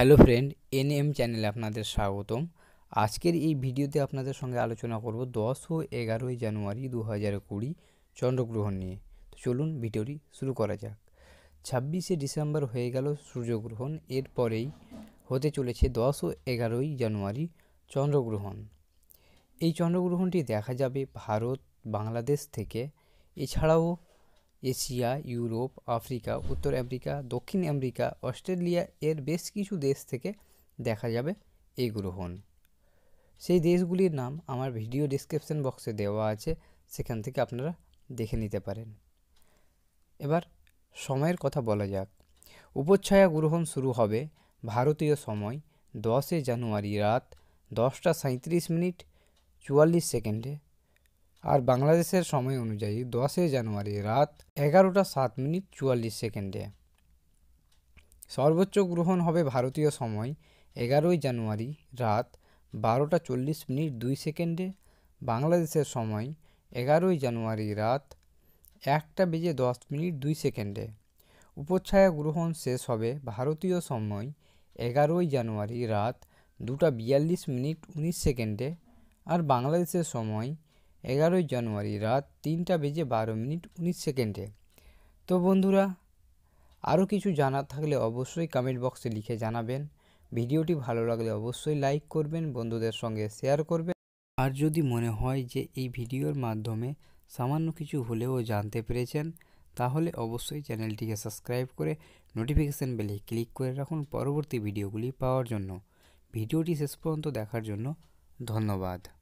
hello friend N M চ্যানেলে আপনাদের স্বাগতম আজকের এই ভিডিওতে আপনাদের সঙ্গে আলোচনা করব দশ ও এগারোই জানুয়ারি দু হাজার কুড়ি চন্দ্রগ্রহণ নিয়ে তো চলুন ভিডিওটি শুরু করা যাক ছাব্বিশে ডিসেম্বর হয়ে গেল সূর্যগ্রহণ এরপরেই হতে চলেছে দশ ও এগারোই জানুয়ারি চন্দ্রগ্রহণ এই চন্দ্রগ্রহণটি দেখা যাবে ভারত বাংলাদেশ থেকে এছাড়াও এশিয়া ইউরোপ আফ্রিকা উত্তর আমেরিকা দক্ষিণ আমেরিকা অস্ট্রেলিয়া এর বেশ কিছু দেশ থেকে দেখা যাবে এই গ্রহণ সেই দেশগুলির নাম আমার ভিডিও ডিসক্রিপশন বক্সে দেওয়া আছে সেখান থেকে আপনারা দেখে নিতে পারেন এবার সময়ের কথা বলা যাক উপচ্ছায়া গ্রহণ শুরু হবে ভারতীয় সময় দশই জানুয়ারি রাত দশটা সাঁত্রিশ মিনিট চুয়াল্লিশ সেকেন্ডে আর বাংলাদেশের সময় অনুযায়ী দশই জানুয়ারি রাত এগারোটা সাত মিনিট চুয়াল্লিশ সেকেন্ডে সর্বোচ্চ গ্রহণ হবে ভারতীয় সময় এগারোই জানুয়ারি রাত বারোটা চল্লিশ মিনিট দুই সেকেন্ডে বাংলাদেশের সময় এগারোই জানুয়ারি রাত একটা বেজে দশ মিনিট দুই সেকেন্ডে উপচ্ছায়া গ্রহণ শেষ হবে ভারতীয় সময় এগারোই জানুয়ারি রাত দুটা বিয়াল্লিশ মিনিট উনিশ সেকেন্ডে আর বাংলাদেশের সময় এগারোই জানুয়ারি রাত তিনটা বেজে বারো মিনিট উনিশ সেকেন্ডে তো বন্ধুরা আরও কিছু জানার থাকলে অবশ্যই কমেন্ট বক্সে লিখে জানাবেন ভিডিওটি ভালো লাগলে অবশ্যই লাইক করবেন বন্ধুদের সঙ্গে শেয়ার করবেন আর যদি মনে হয় যে এই ভিডিওর মাধ্যমে সামান্য কিছু হলেও জানতে পেরেছেন তাহলে অবশ্যই চ্যানেলটিকে সাবস্ক্রাইব করে নোটিফিকেশান বেলে ক্লিক করে রাখুন পরবর্তী ভিডিওগুলি পাওয়ার জন্য ভিডিওটি শেষ পর্যন্ত দেখার জন্য ধন্যবাদ